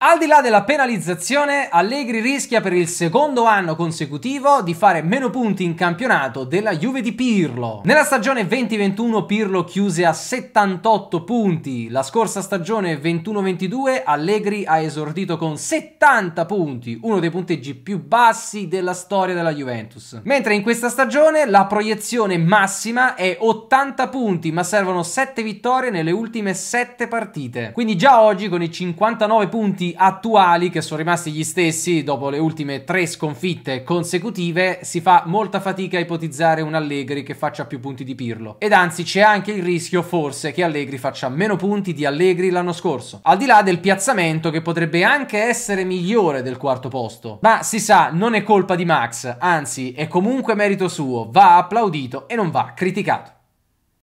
Al di là della penalizzazione, Allegri rischia per il secondo anno consecutivo di fare meno punti in campionato della Juve di Pirlo. Nella stagione 2021 Pirlo chiuse a 78 punti, la scorsa stagione 21-22 Allegri ha esordito con 70 punti, uno dei punteggi più bassi della storia della Juventus. Mentre in questa stagione la proiezione massima è 80 punti, ma servono 7 vittorie nelle ultime 7 partite. Quindi già oggi con i 59 punti attuali, che sono rimasti gli stessi dopo le ultime tre sconfitte consecutive, si fa molta fatica a ipotizzare un Allegri che faccia più punti di Pirlo. Ed anzi c'è anche il rischio forse che Allegri faccia meno punti di Allegri l'anno scorso. Al di là del piazzamento che potrebbe anche essere migliore del quarto posto. Ma si sa, non è colpa di Max, anzi è comunque merito suo, va applaudito e non va criticato.